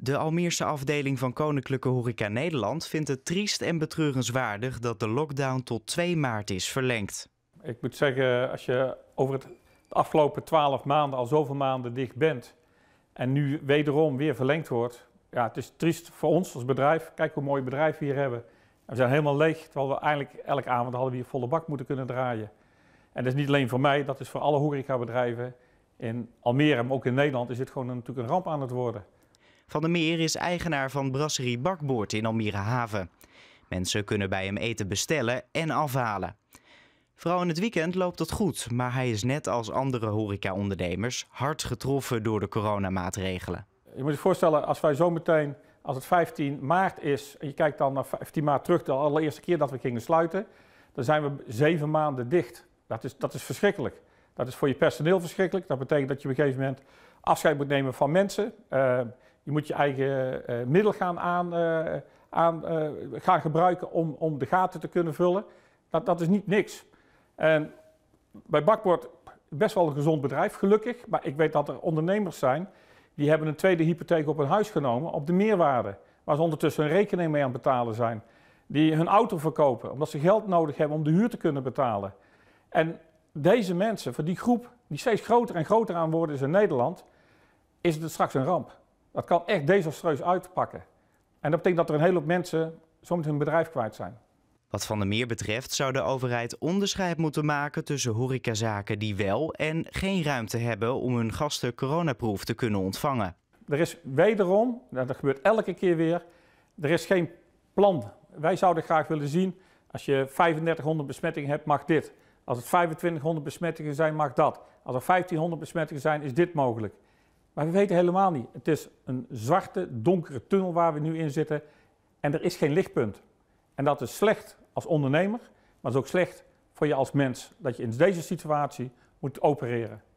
De Almeerse afdeling van Koninklijke Horeca Nederland vindt het triest en betreurenswaardig dat de lockdown tot 2 maart is verlengd. Ik moet zeggen, als je over het de afgelopen 12 maanden al zoveel maanden dicht bent en nu wederom weer verlengd wordt, ja, het is triest voor ons als bedrijf. Kijk hoe mooi bedrijf we hier hebben. we zijn helemaal leeg, terwijl we eigenlijk elke avond hadden we hier volle bak moeten kunnen draaien. En dat is niet alleen voor mij, dat is voor alle horecabedrijven in Almere, maar ook in Nederland is dit gewoon natuurlijk een ramp aan het worden. Van der Meer is eigenaar van Brasserie Bakboord in Almere Haven. Mensen kunnen bij hem eten bestellen en afhalen. Vooral in het weekend loopt dat goed, maar hij is net als andere horecaondernemers hard getroffen door de coronamaatregelen. Je moet je voorstellen, als wij zometeen, als het 15 maart is, en je kijkt dan naar 15 maart terug, de allereerste keer dat we gingen sluiten, dan zijn we zeven maanden dicht. Dat is, dat is verschrikkelijk. Dat is voor je personeel verschrikkelijk. Dat betekent dat je op een gegeven moment afscheid moet nemen van mensen. Eh, je moet je eigen eh, middel gaan, aan, eh, aan eh, gaan gebruiken om, om de gaten te kunnen vullen. Dat, dat is niet niks. bij Bakbord best wel een gezond bedrijf, gelukkig. Maar ik weet dat er ondernemers zijn die hebben een tweede hypotheek op hun huis genomen op de meerwaarde. Waar ze ondertussen een rekening mee aan het betalen zijn. Die hun auto verkopen omdat ze geld nodig hebben om de huur te kunnen betalen. En deze mensen, voor die groep die steeds groter en groter aan worden is in Nederland, is het straks een ramp. Dat kan echt desastreus uitpakken. En dat betekent dat er een hele hoop mensen soms hun bedrijf kwijt zijn. Wat Van der Meer betreft zou de overheid onderscheid moeten maken tussen horecazaken die wel en geen ruimte hebben om hun gasten coronaproef te kunnen ontvangen. Er is wederom, nou, dat gebeurt elke keer weer, er is geen plan. Wij zouden graag willen zien, als je 3500 besmettingen hebt, mag dit. Als het 2500 besmettingen zijn, mag dat. Als er 1500 besmettingen zijn, is dit mogelijk. Maar we weten helemaal niet. Het is een zwarte, donkere tunnel waar we nu in zitten en er is geen lichtpunt. En dat is slecht als ondernemer, maar het is ook slecht voor je als mens dat je in deze situatie moet opereren.